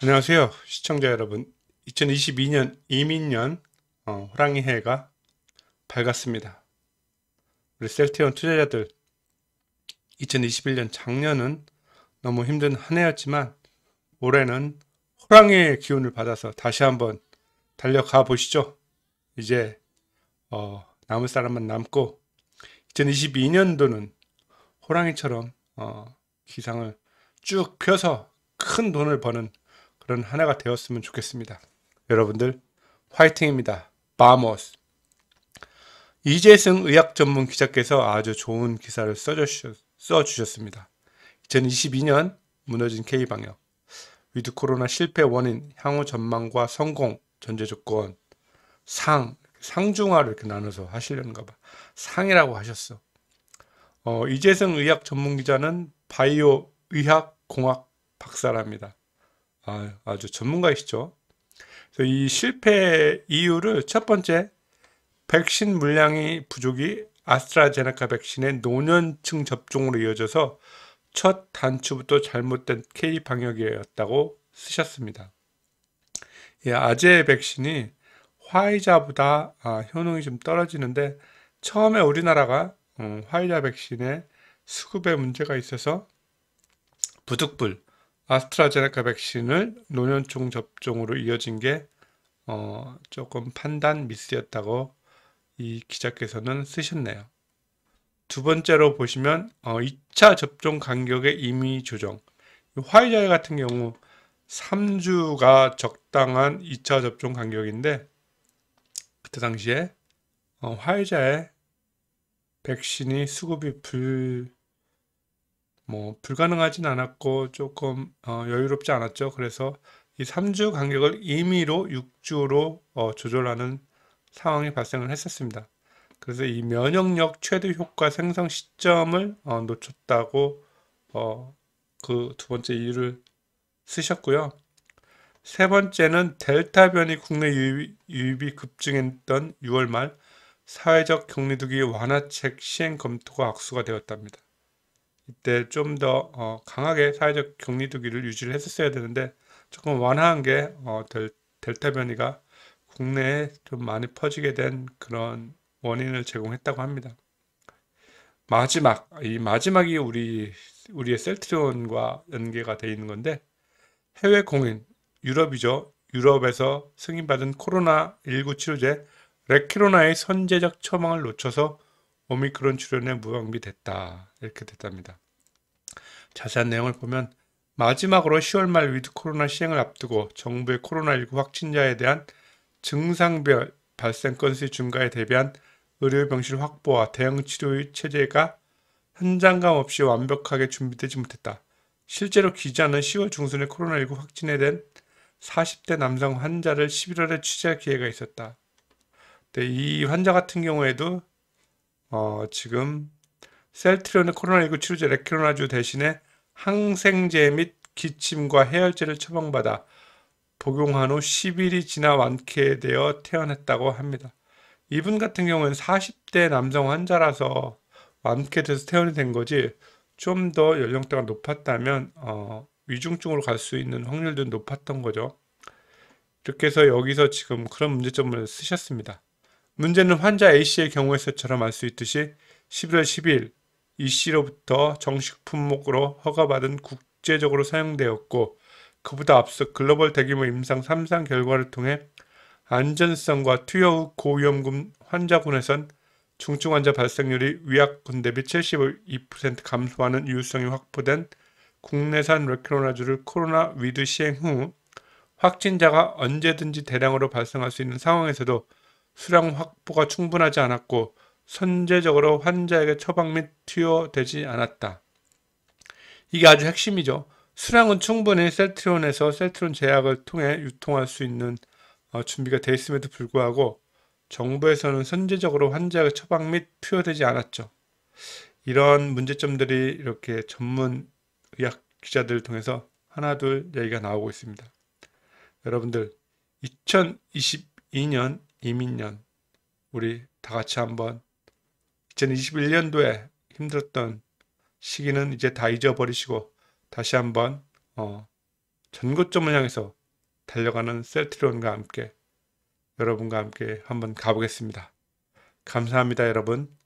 안녕하세요, 시청자 여러분. 2022년 이민년 어, 호랑이 해가 밝았습니다. 우리 셀티온 투자자들 2021년 작년은 너무 힘든 한 해였지만 올해는 호랑이의 기운을 받아서 다시 한번 달려가 보시죠. 이제 어, 남은 사람만 남고 2022년도는 호랑이처럼 어, 기상을 쭉 펴서 큰 돈을 버는 그런 하나가 되었으면 좋겠습니다. 여러분들 화이팅입니다. 바모스 이재승 의학 전문 기자께서 아주 좋은 기사를 써주셨, 습니다 2022년 무너진 K방역 위드 코로나 실패 원인 향후 전망과 성공 전제 조건 상상중화를 이렇게 나눠서 하시려는가 봐 상이라고 하셨어 어, 이재승 의학 전문 기자는 바이오 의학 공학 박사랍니다 아, 아주 전문가이시죠. 그래서 이 실패 이유를 첫 번째 백신 물량이 부족이 아스트라제네카 백신의 노년층 접종으로 이어져서 첫 단추부터 잘못된 K 방역이었다고 쓰셨습니다. 이 아재 백신이 화이자보다 아, 효능이 좀 떨어지는데 처음에 우리나라가 음, 화이자 백신의 수급에 문제가 있어서 부득불 아스트라제네카 백신을 노년층 접종으로 이어진 게 어, 조금 판단 미스였다고 이 기자께서는 쓰셨네요. 두 번째로 보시면 어, 2차 접종 간격의 임의 조정. 화이자 같은 경우 3주가 적당한 2차 접종 간격인데 그때 당시에 어, 화이자의 백신이 수급이 불뭐 불가능하진 않았고 조금 어, 여유롭지 않았죠. 그래서 이 3주 간격을 임의로 6주로 어, 조절하는 상황이 발생을 했었습니다. 그래서 이 면역력 최대 효과 생성 시점을 어, 놓쳤다고 어, 그 두 번째 이유를 쓰셨고요. 세 번째는 델타 변이 국내 유입, 유입이 급증했던 6월 말 사회적 격리두기 완화책 시행 검토가 악수가 되었답니다. 이때 좀 더 어, 강하게 사회적 격리두기를 유지를 했었어야 되는데 조금 완화한 게 어, 델, 델타 변이가 국내에 좀 많이 퍼지게 된 그런 원인을 제공했다고 합니다. 마지막 이 마지막이 우리 우리의 셀트리온과 연계가 돼 있는 건데 해외 공인 유럽이죠. 유럽에서 승인받은 코로나 19 치료제 레키로나의 선제적 처방을 놓쳐서 오미크론 출현에 무방비됐다 이렇게 됐답니다. 자세한 내용을 보면 마지막으로 10월 말 위드 코로나 시행을 앞두고 정부의 코로나19 확진자에 대한 증상별 발생 건수 의 증가에 대비한 의료병실 확보와 대응 치료 체제가 현장감 없이 완벽하게 준비되지 못했다. 실제로 기자는 10월 중순에 코로나19 확진에 된 40대 남성 환자를 11월에 취재할 기회가 있었다. 네, 이 환자 같은 경우에도 어, 지금 셀트리온의 코로나19 치료제 레키로나주 대신에 항생제 및 기침과 해열제를 처방받아 복용한 후 10일이 지나 완쾌되어 퇴원했다고 합니다. 이분 같은 경우는 40대 남성 환자라서 완쾌돼서 퇴원이 된 거지 좀 더 연령대가 높았다면 어, 위중증으로 갈 수 있는 확률도 높았던 거죠. 이렇게 해서 여기서 지금 그런 문제점을 쓰셨습니다. 문제는 환자 A씨의 경우에서처럼 알 수 있듯이 11월 12일 이씨로부터 정식 품목으로 허가받은 국제적으로 사용되었고 그보다 앞서 글로벌 대규모 임상 3상 결과를 통해 안전성과 투여 후 고위험군 환자군에선 중증 환자 발생률이 위약군 대비 72% 감소하는 유효성이 확보된 국내산 레크로나주를 코로나 위드 시행 후 확진자가 언제든지 대량으로 발생할 수 있는 상황에서도 수량 확보가 충분하지 않았고 선제적으로 환자에게 처방 및 투여되지 않았다. 이게 아주 핵심이죠. 수량은 충분히 셀트론에서 셀트론 제약을 통해 유통할 수 있는 어, 준비가 되어 있음에도 불구하고 정부에서는 선제적으로 환자의 처방 및 투여되지 않았죠. 이런 문제점들이 이렇게 전문 의학 기자들 을 통해서 하나둘 얘기가 나오고 있습니다. 여러분들 2022년 이민년 우리 다 같이 한번 2021년도에 힘들었던 시기는 이제 다 잊어버리시고 다시 한번 어, 전고점을 향해서 달려가는 셀트리온과 함께 여러분과 함께 한번 가보겠습니다. 감사합니다 여러분.